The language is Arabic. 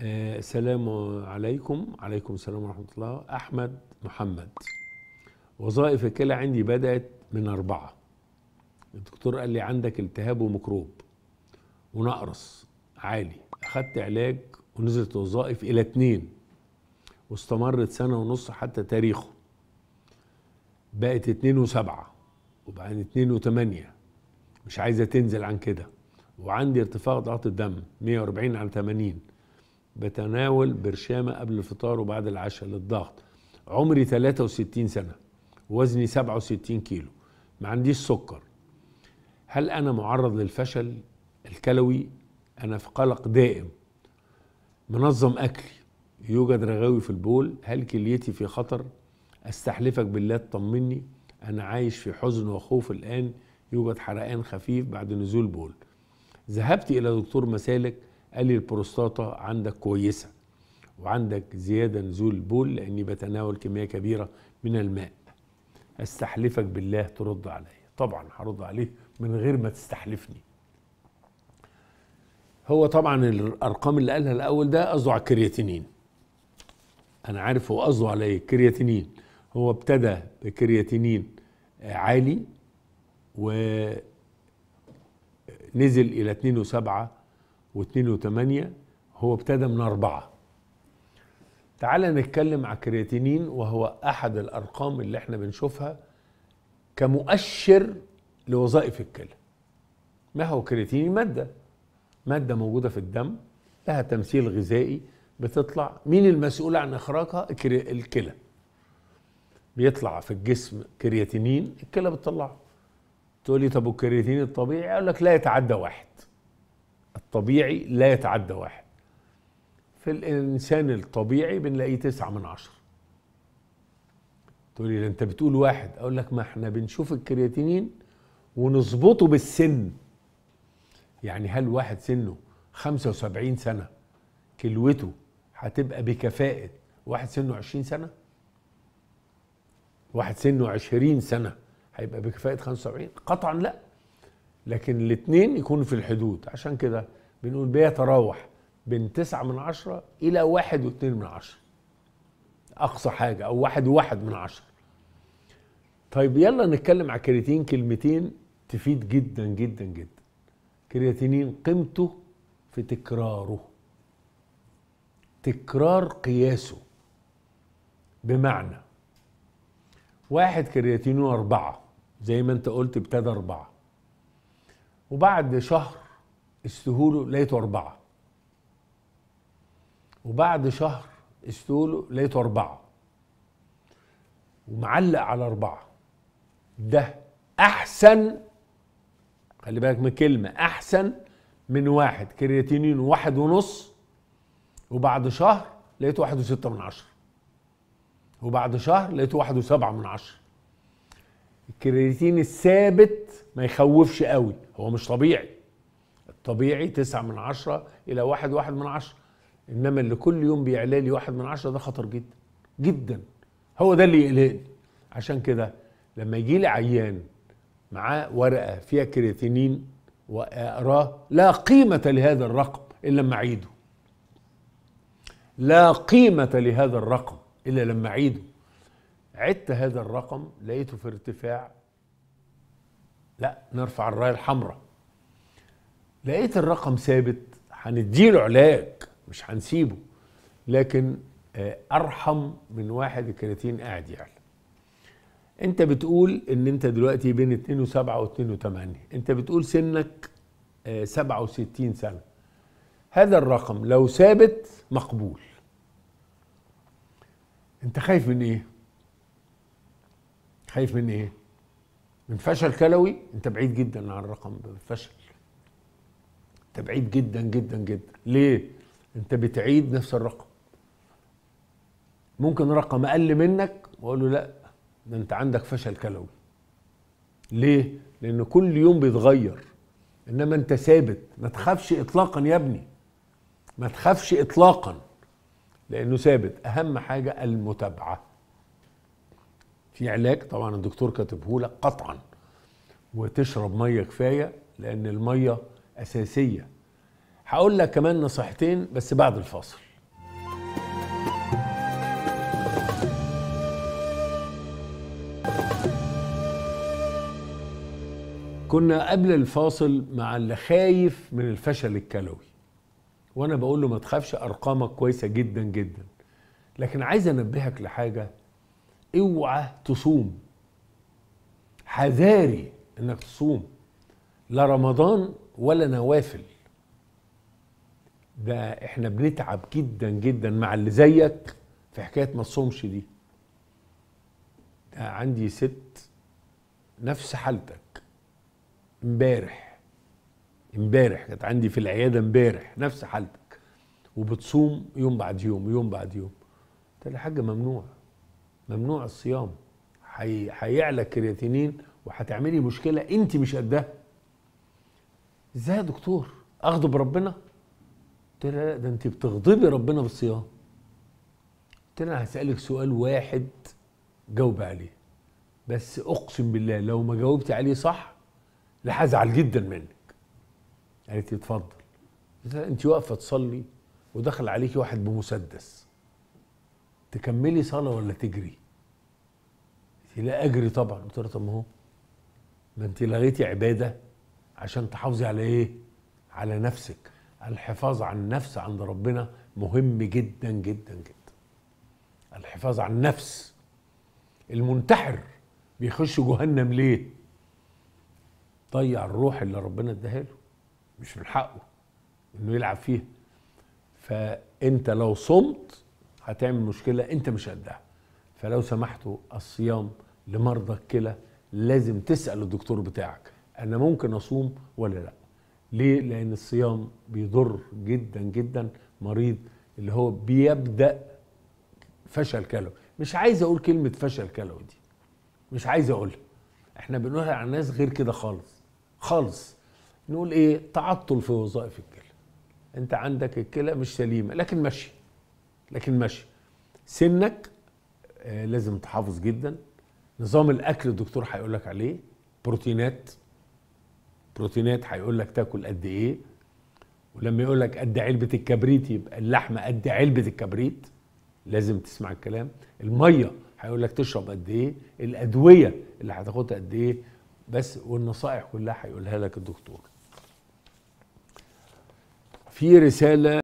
آه، السلام عليكم عليكم السلام ورحمة الله أحمد محمد وظائف الكلى عندي بدأت من أربعة الدكتور قال لي عندك التهاب وميكروب ونقرص عالي أخدت علاج ونزلت وظائف إلى اتنين واستمرت سنة ونص حتى تاريخه بقت اتنين وسبعة وبعدين يعني اتنين وتمانية مش عايزة تنزل عن كده وعندي ارتفاع ضغط الدم 140 على 80 بتناول برشامة قبل الفطار وبعد العشاء للضغط عمري 63 سنة وزني 67 كيلو ما عنديش سكر هل أنا معرض للفشل الكلوي أنا في قلق دائم منظم أكلي يوجد رغاوي في البول هل كليتي في خطر أستحلفك بالله تطمني أنا عايش في حزن وخوف الآن يوجد حرقان خفيف بعد نزول بول ذهبت إلى دكتور مسالك قال لي البروستاتا عندك كويسه وعندك زياده نزول بول لاني بتناول كميه كبيره من الماء استحلفك بالله ترد عليا طبعا هرد عليه من غير ما تستحلفني هو طبعا الارقام اللي قالها الاول ده قصده على الكرياتينين انا عارف هو قصده على ايه الكرياتينين هو ابتدى بكرياتينين عالي ونزل الى 2.7 و2 و8 هو ابتدى من أربعة تعال نتكلم على الكرياتينين وهو أحد الأرقام اللي احنا بنشوفها كمؤشر لوظائف الكلى ما هو الكرياتينين مادة مادة موجودة في الدم لها تمثيل غذائي بتطلع مين المسؤول عن إخراجها الكلى بيطلع في الجسم كرياتينين الكلى بتطلعه تقول لي طب الكرياتينين الطبيعي اقول لك لا يتعدى واحد طبيعي لا يتعدى واحد في الإنسان الطبيعي بنلاقيه تسعة من عشرة تقول لي انت بتقول واحد اقول لك ما احنا بنشوف الكرياتينين ونظبطه بالسن يعني هل واحد سنه 75 سنة كلوته هتبقى بكفاءة واحد سنه 20 سنة واحد سنه 20 سنة هيبقى بكفاءة 75 قطعا لا لكن الاثنين يكونوا في الحدود عشان كده بنقول بيتراوح بين تسعة من عشرة إلى واحد واثنين من عشرة أقصى حاجة أو واحد وواحد من عشرة طيب يلا نتكلم على كرياتين كلمتين تفيد جدا جدا جدا كرياتينين قيمته في تكراره تكرار قياسه بمعنى واحد كرياتينه أربعة زي ما أنت قلت ابتدى أربعة وبعد شهر استهوله لقيته أربعة وبعد شهر استهوله لقيته أربعة ومعلق على أربعة ده أحسن خلي بالك من كلمة أحسن من واحد كرياتينين واحد ونص وبعد شهر لقيته واحد وستة من عشرة وبعد شهر لقيته واحد وسبعة من عشرة الكرياتين الثابت ما يخوفش قوي هو مش طبيعي طبيعي تسعة من عشرة إلى واحد واحد من عشرة إنما اللي كل يوم بيعلى لي واحد من عشرة ده خطر جدا جدا هو ده اللي يقلقني عشان كده لما يجي لي عيان معاه ورقة فيها كرياتينين وأقراه لا قيمة لهذا الرقم إلا لما أعيده لا قيمة لهذا الرقم إلا لما أعيده عدت هذا الرقم لقيته في ارتفاع لا نرفع الراية الحمراء لقيت الرقم ثابت هنديله علاج مش هنسيبه لكن آه، ارحم من واحد الكرياتين قاعد يعلى انت بتقول ان انت دلوقتي بين 2 و7 و2 و8 انت بتقول سنك 67 آه، سنه هذا الرقم لو ثابت مقبول انت خايف من ايه خايف من ايه من فشل كلوي انت بعيد جدا عن الرقم فشل انت بعيد جدا جدا جدا ليه انت بتعيد نفس الرقم ممكن رقم اقل منك واقول له لا ده انت عندك فشل كلوي ليه لان كل يوم بيتغير انما انت ثابت ما تخافش اطلاقا يا ابني ما تخافش اطلاقا لانه ثابت اهم حاجه المتابعه في علاج طبعا الدكتور كاتبه لك قطعا وتشرب ميه كفايه لان الميه اساسيه هقول لك كمان نصيحتين بس بعد الفاصل كنا قبل الفاصل مع اللي خايف من الفشل الكلوي وانا بقول له ما تخافش ارقامك كويسه جدا جدا لكن عايز انبهك لحاجه اوعى تصوم حذاري انك تصوم لا رمضان ولا نوافل ده احنا بنتعب جدا جدا مع اللي زيك في حكايه ما تصومش دي ده عندي ست نفس حالتك امبارح امبارح كانت عندي في العياده امبارح نفس حالتك وبتصوم يوم بعد يوم يوم بعد يوم قلت لها حاجه ممنوع ممنوع الصيام هيعلى كرياتينين وهتعملي مشكله انت مش قدها ازاي يا دكتور اغضب ربنا قلت لها لا ده انت بتغضبي ربنا بالصيام قلت لها انا هسالك سؤال واحد جاوب عليه بس اقسم بالله لو ما جاوبت عليه صح هزعل جدا منك قالت لي اتفضل انت واقفه تصلي ودخل عليكي واحد بمسدس تكملي صلاه ولا تجري قلت لا اجري طبعا قلت لها طب ما هو ما انت لغيتي عباده عشان تحافظي على ايه على نفسك الحفاظ على النفس عند ربنا مهم جدا جدا جدا الحفاظ على النفس المنتحر بيخش جهنم ليه ضيع الروح اللي ربنا اداها له مش من حقه انه يلعب فيها فانت لو صمت هتعمل مشكله انت مش قدها فلو سمحتوا الصيام لمرضى الكلى لازم تسال الدكتور بتاعك انا ممكن اصوم ولا لا ليه لان الصيام بيضر جدا جدا مريض اللي هو بيبدا فشل كلوي مش عايز اقول كلمه فشل كلوي دي مش عايز اقولها احنا بنقولها على الناس غير كده خالص خالص نقول ايه تعطل في وظائف الكلى انت عندك الكلى مش سليمه لكن ماشي لكن ماشي سنك آه لازم تحافظ جدا نظام الاكل الدكتور هيقول لك عليه بروتينات بروتينات هيقول لك تاكل قد ايه ولما يقول لك قد علبه الكبريت يبقى اللحمه قد علبه الكبريت لازم تسمع الكلام الميه هيقول لك تشرب قد ايه الادويه اللي هتاخدها قد ايه بس والنصائح كلها هيقولها لك الدكتور في رساله